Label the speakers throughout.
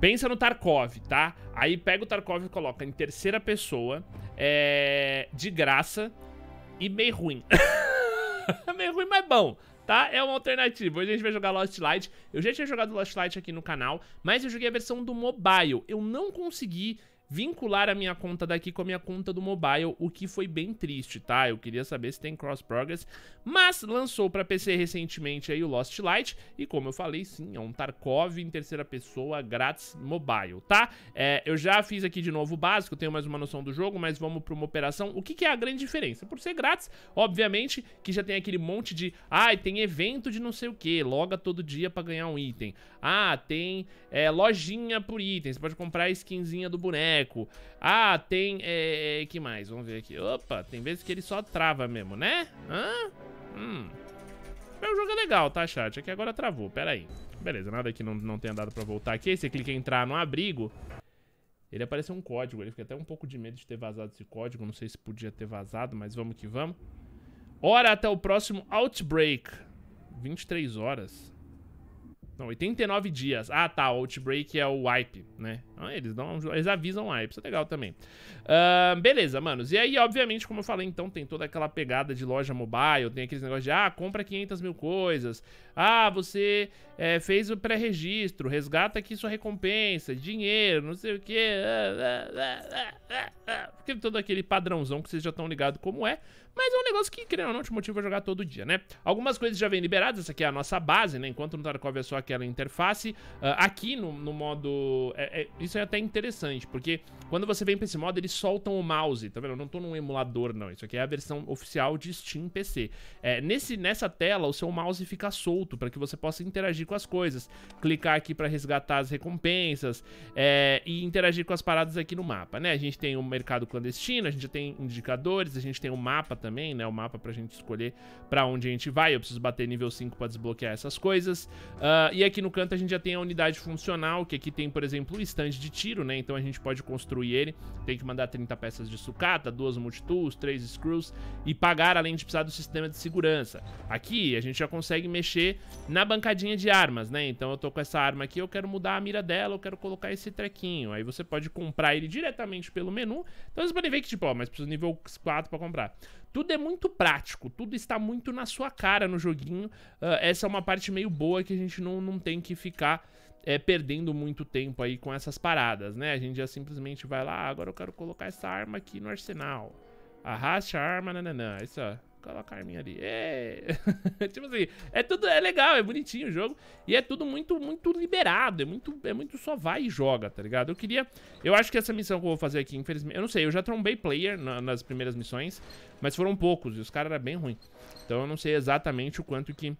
Speaker 1: Pensa no Tarkov, tá? Aí pega o Tarkov e coloca em terceira pessoa, é, de graça e meio ruim. meio ruim, mas bom tá? É uma alternativa. Hoje a gente vai jogar Lost Light. Eu já tinha jogado Lost Light aqui no canal, mas eu joguei a versão do mobile. Eu não consegui vincular a minha conta daqui com a minha conta do mobile, o que foi bem triste, tá? Eu queria saber se tem cross progress, mas lançou para PC recentemente aí o Lost Light e como eu falei, sim, é um Tarkov em terceira pessoa grátis mobile, tá? É, eu já fiz aqui de novo o básico, tenho mais uma noção do jogo, mas vamos para uma operação. O que, que, é a grande diferença? Por ser grátis, obviamente, que já tem aquele monte de, ai, ah, tem evento de não sei o que, loga todo dia para ganhar um item. Ah, tem é, lojinha por item. Você pode comprar a skinzinha do boneco. Ah, tem... É, é, que mais? Vamos ver aqui. Opa, tem vezes que ele só trava mesmo, né? Hã? Hum. O jogo é legal, tá, chat? Aqui é agora travou, pera aí. Beleza, nada que não, não tenha dado pra voltar aqui. Você clica em entrar no abrigo. Ele apareceu um código. Ele fica até um pouco de medo de ter vazado esse código. Não sei se podia ter vazado, mas vamos que vamos. Hora até o próximo Outbreak. 23 horas. Não, 89 dias. Ah, tá. Outbreak é o wipe, né? Ah, eles, dão, eles avisam o wipe. Isso é legal também. Uh, beleza, manos. E aí, obviamente, como eu falei, então, tem toda aquela pegada de loja mobile. Tem aqueles negócios de, ah, compra 500 mil coisas. Ah, você é, fez o pré-registro. Resgata aqui sua recompensa. Dinheiro, não sei o quê. Ah, ah, ah, Porque todo aquele padrãozão que vocês já estão ligados como é. Mas é um negócio que, querendo ou não, te motiva a é jogar todo dia, né? Algumas coisas já vêm liberadas. Essa aqui é a nossa base, né? Enquanto no Tarkov é só aqui aquela interface. Uh, aqui no, no modo... É, é, isso é até interessante, porque quando você vem pra esse modo, eles soltam o mouse, tá vendo? Eu não tô num emulador, não. Isso aqui é a versão oficial de Steam PC. É, nesse, nessa tela, o seu mouse fica solto para que você possa interagir com as coisas. Clicar aqui para resgatar as recompensas é, e interagir com as paradas aqui no mapa, né? A gente tem o um mercado clandestino, a gente tem indicadores, a gente tem o um mapa também, né? O mapa pra gente escolher pra onde a gente vai. Eu preciso bater nível 5 pra desbloquear essas coisas. Uh, e e aqui no canto a gente já tem a unidade funcional, que aqui tem, por exemplo, o stand de tiro, né? Então a gente pode construir ele. Tem que mandar 30 peças de sucata, duas multitools, três screws e pagar, além de precisar do sistema de segurança. Aqui a gente já consegue mexer na bancadinha de armas, né? Então eu tô com essa arma aqui, eu quero mudar a mira dela, eu quero colocar esse trequinho. Aí você pode comprar ele diretamente pelo menu. Então vocês podem ver que, tipo, ó, mas precisa nível 4 pra comprar. Tudo é muito prático, tudo está muito na sua cara no joguinho. Uh, essa é uma parte meio boa que a gente não, não tem que ficar é, perdendo muito tempo aí com essas paradas, né? A gente já simplesmente vai lá, ah, agora eu quero colocar essa arma aqui no arsenal. Arraste a arma, nananã. Isso, ó. É Coloca a Carminha ali. É. tipo assim, é tudo. É legal, é bonitinho o jogo. E é tudo muito, muito liberado. É muito, é muito só vai e joga, tá ligado? Eu queria. Eu acho que essa missão que eu vou fazer aqui, infelizmente. Eu não sei, eu já trombei player na, nas primeiras missões, mas foram poucos. E os caras eram bem ruins. Então eu não sei exatamente o quanto que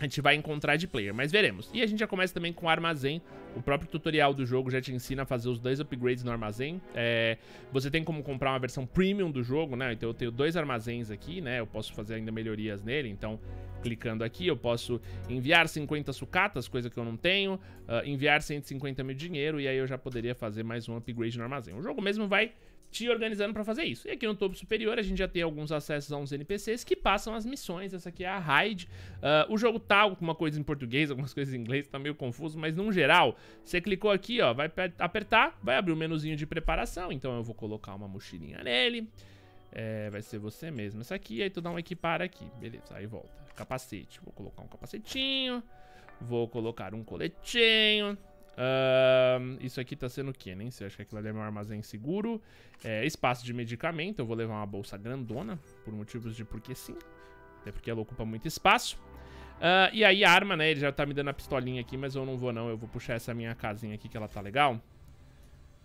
Speaker 1: a gente vai encontrar de player, mas veremos. E a gente já começa também com o armazém. O próprio tutorial do jogo já te ensina a fazer os dois upgrades no armazém. É, você tem como comprar uma versão premium do jogo, né? Então eu tenho dois armazéns aqui, né? Eu posso fazer ainda melhorias nele, então clicando aqui eu posso enviar 50 sucatas, coisa que eu não tenho, uh, enviar 150 mil dinheiro e aí eu já poderia fazer mais um upgrade no armazém. O jogo mesmo vai te organizando para fazer isso. E aqui no topo superior a gente já tem alguns acessos a uns NPCs que passam as missões. Essa aqui é a raid. Uh, o jogo tá alguma coisa em português, algumas coisas em inglês, tá meio confuso, mas num geral, você clicou aqui, ó, vai apertar, vai abrir o um menuzinho de preparação. Então eu vou colocar uma mochilinha nele. É, vai ser você mesmo. Essa aqui, aí tu dá um equipar aqui. Beleza, aí volta. Capacete. Vou colocar um capacetinho. Vou colocar um coletinho. Uh, isso aqui tá sendo o quê? Nem sei, acho que aquilo ali é meu armazém seguro. É, espaço de medicamento, eu vou levar uma bolsa grandona, por motivos de porque sim. Até porque ela ocupa muito espaço. Uh, e aí arma, né? Ele já tá me dando a pistolinha aqui, mas eu não vou não. Eu vou puxar essa minha casinha aqui que ela tá legal.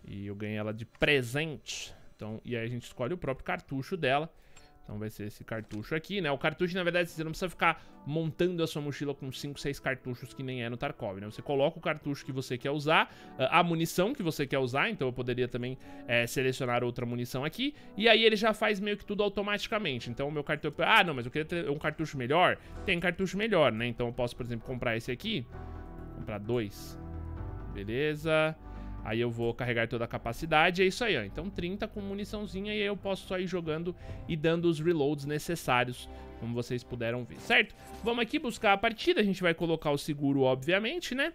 Speaker 1: E eu ganhei ela de presente. Então, e aí a gente escolhe o próprio cartucho dela. Então vai ser esse cartucho aqui, né? O cartucho, na verdade, você não precisa ficar montando a sua mochila com 5, 6 cartuchos que nem é no Tarkov, né? Você coloca o cartucho que você quer usar, ah, a munição que você quer usar, então eu poderia também é, selecionar outra munição aqui, e aí ele já faz meio que tudo automaticamente. Então o meu cartucho... Ah, não, mas eu queria ter um cartucho melhor. Tem cartucho melhor, né? Então eu posso, por exemplo, comprar esse aqui, comprar dois, beleza... Aí eu vou carregar toda a capacidade, é isso aí, ó. Então 30 com muniçãozinha e aí eu posso só ir jogando e dando os reloads necessários, como vocês puderam ver, certo? Vamos aqui buscar a partida, a gente vai colocar o seguro, obviamente, né?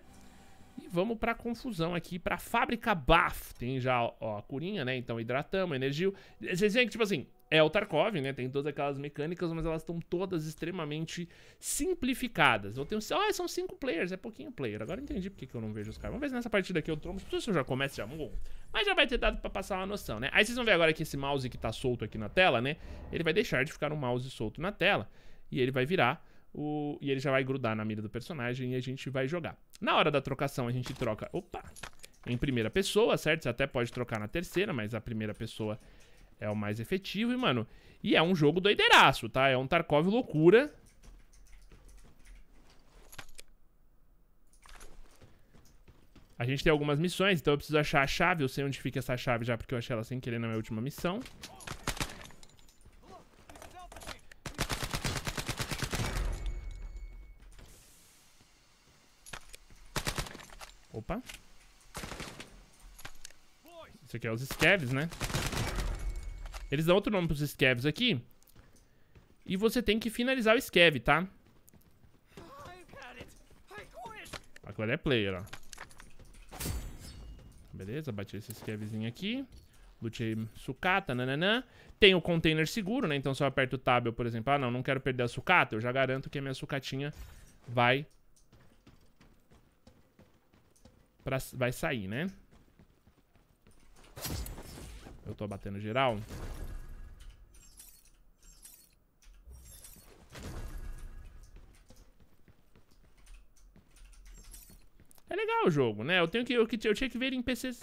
Speaker 1: E vamos pra confusão aqui, pra fábrica BAF. Tem já, ó, a curinha, né? Então hidratamos, energia. Vocês veem que, tipo assim, é o Tarkov, né? Tem todas aquelas mecânicas, mas elas estão todas extremamente simplificadas. Eu tenho. Ah, são cinco players, é pouquinho player. Agora entendi porque que eu não vejo os caras. Vamos ver se nessa partida aqui eu trombo. Não sei se eu já começo já morro. Mas já vai ter dado pra passar uma noção, né? Aí vocês vão ver agora que esse mouse que tá solto aqui na tela, né? Ele vai deixar de ficar um mouse solto na tela. E ele vai virar. O... E ele já vai grudar na mira do personagem e a gente vai jogar. Na hora da trocação, a gente troca. Opa! Em primeira pessoa, certo? Você até pode trocar na terceira, mas a primeira pessoa é o mais efetivo e, mano... E é um jogo doideiraço, tá? É um Tarkov loucura. A gente tem algumas missões, então eu preciso achar a chave. Eu sei onde fica essa chave já, porque eu achei ela sem querer na minha última missão. Opa. Isso aqui é os scavs, né? Eles dão outro nome pros scavs aqui. E você tem que finalizar o scav, tá? Agora é player, ó. Beleza, bati esse scavzinho aqui. Lutei sucata, nananã. Tem o container seguro, né? Então se eu aperto o tab, eu, por exemplo, ah, não, não quero perder a sucata, eu já garanto que a minha sucatinha vai... Pra, vai sair, né? Eu tô batendo geral. É legal o jogo, né? Eu, tenho que, eu, eu tinha que ver em PCs...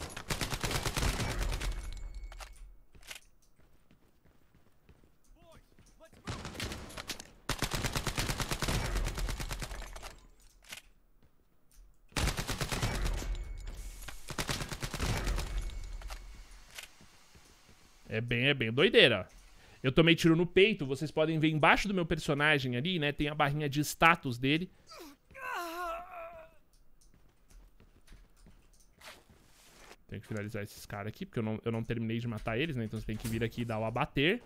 Speaker 1: É bem, é bem doideira. Eu tomei tiro no peito, vocês podem ver embaixo do meu personagem ali, né? Tem a barrinha de status dele. Tenho que finalizar esses caras aqui, porque eu não, eu não terminei de matar eles, né? Então você tem que vir aqui e dar o abater.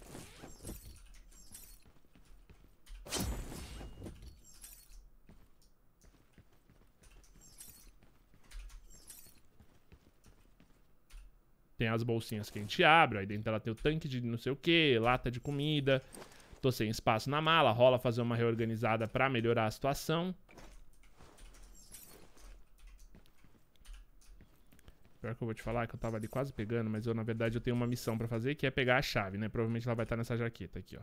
Speaker 1: Tem as bolsinhas que a gente abre, aí dentro ela tem o tanque de não sei o que, lata de comida. Tô sem espaço na mala, rola fazer uma reorganizada pra melhorar a situação. Pior que eu vou te falar que eu tava ali quase pegando, mas eu, na verdade, eu tenho uma missão pra fazer, que é pegar a chave, né? Provavelmente ela vai estar nessa jaqueta aqui, ó.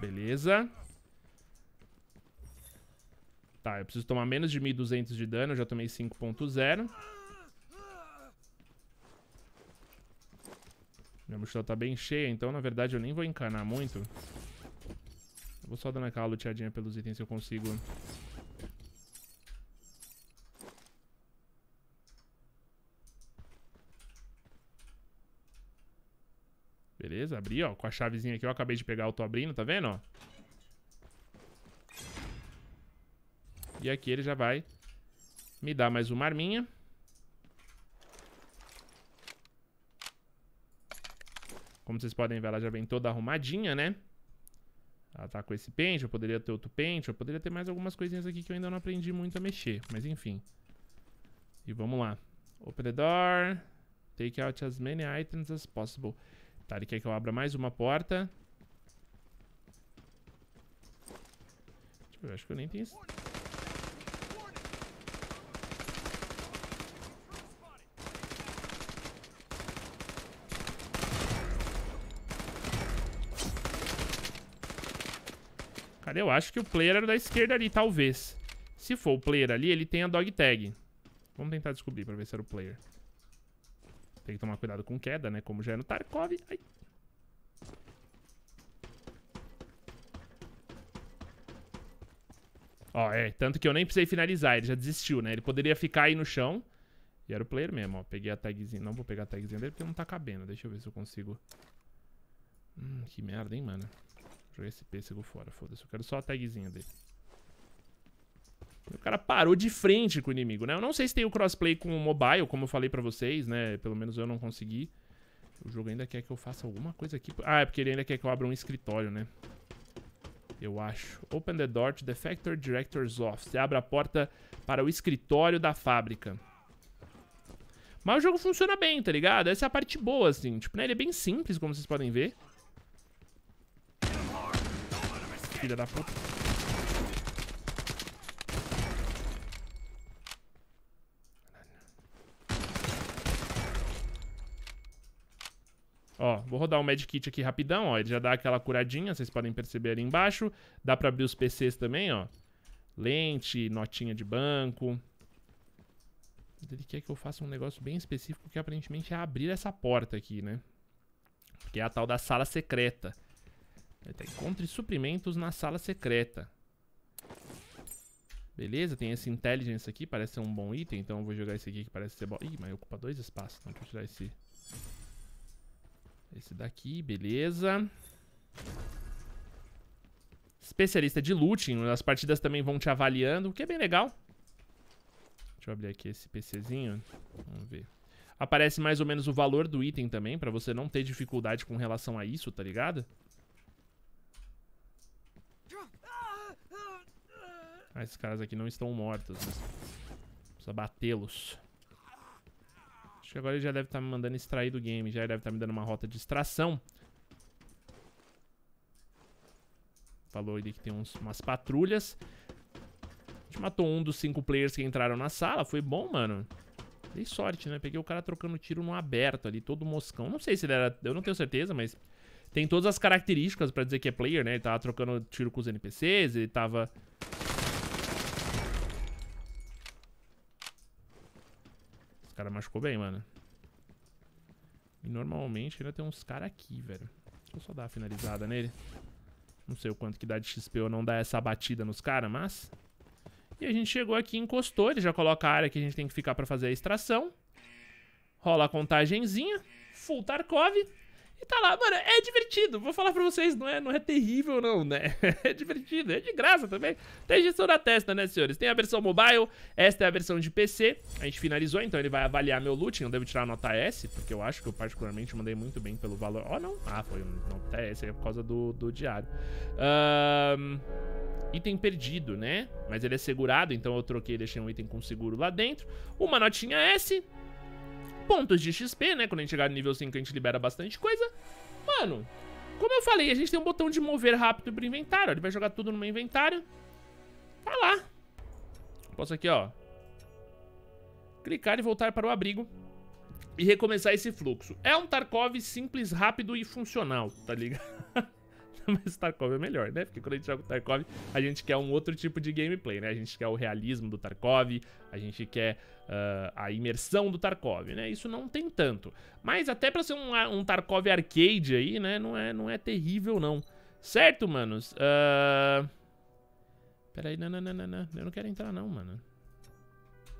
Speaker 1: Beleza. Tá, eu preciso tomar menos de 1.200 de dano, eu já tomei 5.0. Minha mochila tá bem cheia, então, na verdade, eu nem vou encanar muito. Eu vou só dando aquela luteadinha pelos itens que eu consigo Beleza, abri, ó. Com a chavezinha aqui, eu Acabei de pegar, eu tô abrindo, tá vendo, ó? E aqui ele já vai me dar mais uma arminha. Como vocês podem ver, ela já vem toda arrumadinha, né? Ela tá com esse pente, eu poderia ter outro pente, eu poderia ter mais algumas coisinhas aqui que eu ainda não aprendi muito a mexer, mas enfim. E vamos lá. Open the door. Take out as many items as possible. Tá, ele quer que eu abra mais uma porta. eu acho que eu nem tenho... Cara, eu acho que o player era da esquerda ali, talvez. Se for o player ali, ele tem a dog tag. Vamos tentar descobrir pra ver se era o player. Tem que tomar cuidado com queda, né? Como já é no Tarkov. Ai. Ó, é. Tanto que eu nem precisei finalizar. Ele já desistiu, né? Ele poderia ficar aí no chão. E era o player mesmo, ó. Peguei a tagzinha. Não vou pegar a tagzinha dele porque não tá cabendo. Deixa eu ver se eu consigo... Hum, que merda, hein, mano. Joguei esse pêssego fora. Foda-se. Eu quero só a tagzinha dele o cara parou de frente com o inimigo, né? Eu não sei se tem o crossplay com o mobile, como eu falei pra vocês, né? Pelo menos eu não consegui. O jogo ainda quer que eu faça alguma coisa aqui. Ah, é porque ele ainda quer que eu abra um escritório, né? Eu acho. Open the door to the Factory Director's Office. Você abre a porta para o escritório da fábrica. Mas o jogo funciona bem, tá ligado? Essa é a parte boa, assim. Tipo, né? Ele é bem simples, como vocês podem ver. Filha da puta. Ó, vou rodar o um Medkit aqui rapidão, ó. Ele já dá aquela curadinha, vocês podem perceber ali embaixo. Dá pra abrir os PCs também, ó. Lente, notinha de banco. Ele quer que eu faça um negócio bem específico que aparentemente é abrir essa porta aqui, né? Que é a tal da sala secreta. encontre suprimentos na sala secreta. Beleza, tem esse Intelligence aqui, parece ser um bom item, então eu vou jogar esse aqui que parece ser bom. Ih, mas ocupa dois espaços, então deixa eu tirar esse esse daqui, beleza. Especialista de looting. As partidas também vão te avaliando, o que é bem legal. Deixa eu abrir aqui esse PCzinho. Vamos ver. Aparece mais ou menos o valor do item também, pra você não ter dificuldade com relação a isso, tá ligado? Ah, esses caras aqui não estão mortos. Né? Precisa batê-los. Acho que agora ele já deve estar tá me mandando extrair do game. Já deve estar tá me dando uma rota de extração. Falou ali que tem uns, umas patrulhas. A gente matou um dos cinco players que entraram na sala. Foi bom, mano. Dei sorte, né? Peguei o cara trocando tiro no aberto ali, todo moscão. Não sei se ele era... Eu não tenho certeza, mas... Tem todas as características pra dizer que é player, né? Ele tava trocando tiro com os NPCs, ele tava cara machucou bem, mano. E normalmente ainda tem uns caras aqui, velho. Deixa eu só dar uma finalizada nele. Não sei o quanto que dá de XP ou não dá essa batida nos caras, mas... E a gente chegou aqui, encostou. Ele já coloca a área que a gente tem que ficar pra fazer a extração. Rola a contagenzinha. Full Tarkov. E tá lá, mano, é divertido. Vou falar pra vocês, não é, não é terrível, não, né? É divertido, é de graça também. Tem gestão da testa, né, senhores? Tem a versão mobile, esta é a versão de PC. A gente finalizou, então ele vai avaliar meu looting. Então eu devo tirar nota S, porque eu acho que eu particularmente mandei muito bem pelo valor. Ó, oh, não. Ah, foi nota S é por causa do, do diário. Um item perdido, né? Mas ele é segurado, então eu troquei e deixei um item com seguro lá dentro. Uma notinha S, pontos de XP, né? Quando a gente chegar no nível 5, a gente libera bastante coisa. Mano, como eu falei, a gente tem um botão de mover rápido pro inventário. Ele vai jogar tudo no meu inventário. Tá lá. Posso aqui, ó. Clicar e voltar para o abrigo. E recomeçar esse fluxo. É um Tarkov simples, rápido e funcional, tá ligado? mas Tarkov é melhor, né? Porque quando a gente joga o Tarkov, a gente quer um outro tipo de gameplay, né? A gente quer o realismo do Tarkov, a gente quer uh, a imersão do Tarkov, né? Isso não tem tanto. Mas até pra ser um, um Tarkov arcade aí, né? Não é, não é terrível, não. Certo, manos? Uh... Ah, Pera aí, não, não, não, não, não. Eu não quero entrar, não, mano.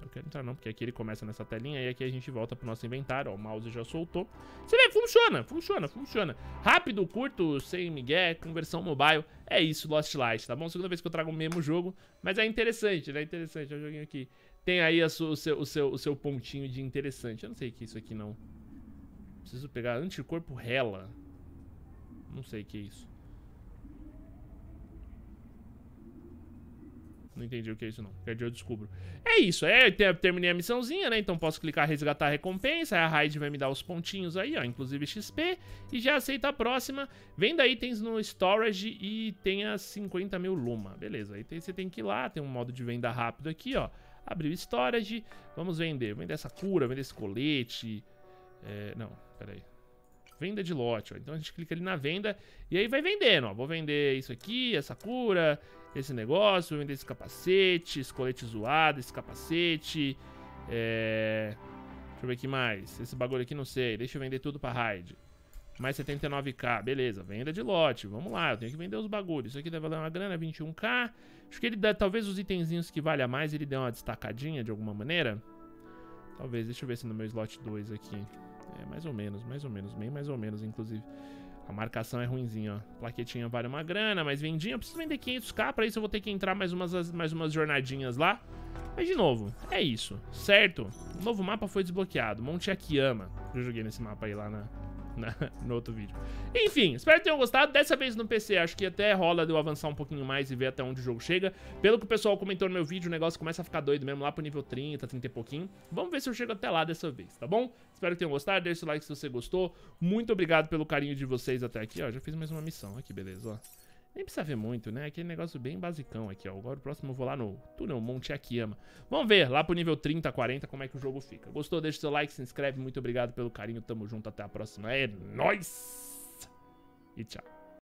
Speaker 1: Não quero entrar não, porque aqui ele começa nessa telinha e aqui a gente volta pro nosso inventário. Ó, o mouse já soltou. Você vê, funciona, funciona, funciona. Rápido, curto, sem migué, conversão mobile. É isso, Lost Light, tá bom? Segunda vez que eu trago o mesmo jogo, mas é interessante, né? É interessante, é um joguinho aqui. Tem aí sua, o, seu, o, seu, o seu pontinho de interessante. Eu não sei o que é isso aqui, não. Preciso pegar anticorpo rela. Não sei o que é isso. Não entendi o que é isso, não. Quer dia eu descubro. É isso, é, eu terminei a missãozinha, né? Então posso clicar resgatar a recompensa. Aí a raid vai me dar os pontinhos aí, ó. Inclusive XP. E já aceita a próxima. Venda itens no storage e tenha 50 mil luma. Beleza, aí tem, você tem que ir lá. Tem um modo de venda rápido aqui, ó. abriu o storage. Vamos vender. Vender essa cura, vender esse colete. É, não, peraí. Venda de lote, ó. Então a gente clica ali na venda e aí vai vendendo, ó. Vou vender isso aqui, essa cura, esse negócio, vou vender esse capacete, esse colete zoado, esse capacete. É... Deixa eu ver aqui mais. Esse bagulho aqui não sei. Deixa eu vender tudo pra raid. Mais 79k, beleza, venda de lote, vamos lá, eu tenho que vender os bagulhos. Isso aqui deve valer uma grana, 21k. Acho que ele dá, talvez os itenzinhos que valha mais, ele dê uma destacadinha de alguma maneira. Talvez, deixa eu ver se no meu slot 2 aqui. É mais ou menos, mais ou menos, bem mais ou menos, inclusive. A marcação é ruimzinha, ó. Plaquetinha vale uma grana, mas vendinha. Eu preciso vender 500k, pra isso eu vou ter que entrar mais umas, mais umas jornadinhas lá. Mas de novo, é isso, certo? O novo mapa foi desbloqueado. Monte Akiyama. Eu joguei nesse mapa aí lá na, na, né, no outro vídeo. Enfim, espero que tenham gostado. Dessa vez no PC, acho que até rola de eu avançar um pouquinho mais e ver até onde o jogo chega. Pelo que o pessoal comentou no meu vídeo, o negócio começa a ficar doido mesmo lá pro nível 30, 30 e pouquinho. Vamos ver se eu chego até lá dessa vez, tá bom? Espero que tenham gostado. Deixe o like se você gostou. Muito obrigado pelo carinho de vocês até aqui. Ó, já fiz mais uma missão aqui, beleza, ó. Nem precisa ver muito, né? Aquele negócio bem basicão aqui, ó. Agora o próximo eu vou lá no túnel Monte Akiyama. Vamos ver lá pro nível 30, 40 como é que o jogo fica. Gostou? Deixa o seu like, se inscreve. Muito obrigado pelo carinho. Tamo junto. Até a próxima. É nóis! E tchau.